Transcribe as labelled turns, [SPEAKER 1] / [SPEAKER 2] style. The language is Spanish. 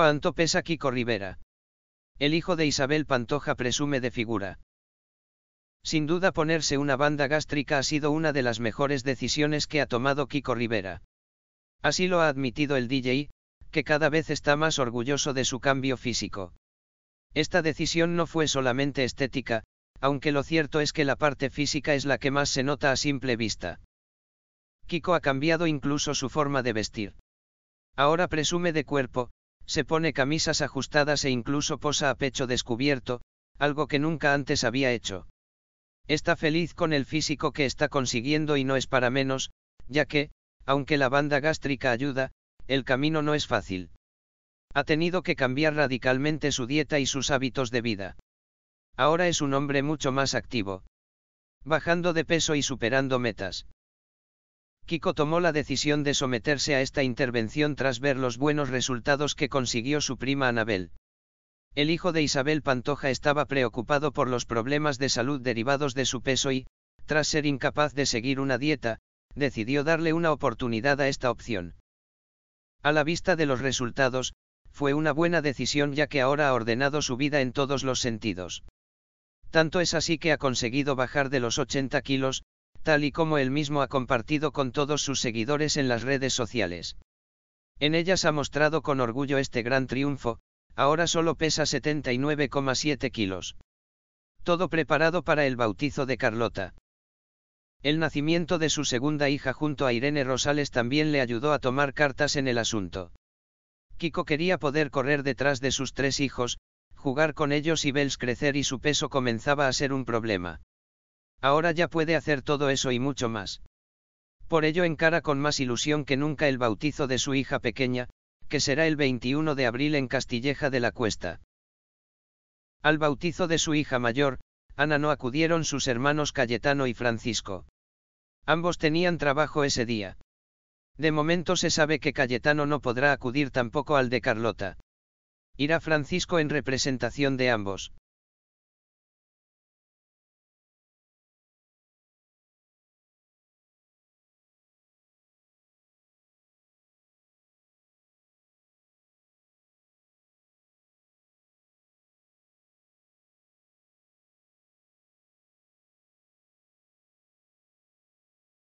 [SPEAKER 1] ¿Cuánto pesa Kiko Rivera? El hijo de Isabel Pantoja presume de figura. Sin duda ponerse una banda gástrica ha sido una de las mejores decisiones que ha tomado Kiko Rivera. Así lo ha admitido el DJ, que cada vez está más orgulloso de su cambio físico. Esta decisión no fue solamente estética, aunque lo cierto es que la parte física es la que más se nota a simple vista. Kiko ha cambiado incluso su forma de vestir. Ahora presume de cuerpo, se pone camisas ajustadas e incluso posa a pecho descubierto, algo que nunca antes había hecho. Está feliz con el físico que está consiguiendo y no es para menos, ya que, aunque la banda gástrica ayuda, el camino no es fácil. Ha tenido que cambiar radicalmente su dieta y sus hábitos de vida. Ahora es un hombre mucho más activo. Bajando de peso y superando metas. Kiko tomó la decisión de someterse a esta intervención tras ver los buenos resultados que consiguió su prima Anabel. El hijo de Isabel Pantoja estaba preocupado por los problemas de salud derivados de su peso y, tras ser incapaz de seguir una dieta, decidió darle una oportunidad a esta opción. A la vista de los resultados, fue una buena decisión ya que ahora ha ordenado su vida en todos los sentidos. Tanto es así que ha conseguido bajar de los 80 kilos, tal y como él mismo ha compartido con todos sus seguidores en las redes sociales. En ellas ha mostrado con orgullo este gran triunfo, ahora solo pesa 79,7 kilos. Todo preparado para el bautizo de Carlota. El nacimiento de su segunda hija junto a Irene Rosales también le ayudó a tomar cartas en el asunto. Kiko quería poder correr detrás de sus tres hijos, jugar con ellos y Bells crecer y su peso comenzaba a ser un problema. Ahora ya puede hacer todo eso y mucho más. Por ello encara con más ilusión que nunca el bautizo de su hija pequeña, que será el 21 de abril en Castilleja de la Cuesta. Al bautizo de su hija mayor, Ana no acudieron sus hermanos Cayetano y Francisco. Ambos tenían trabajo ese día. De momento se sabe que Cayetano no podrá acudir tampoco al de Carlota. Irá Francisco en representación de ambos.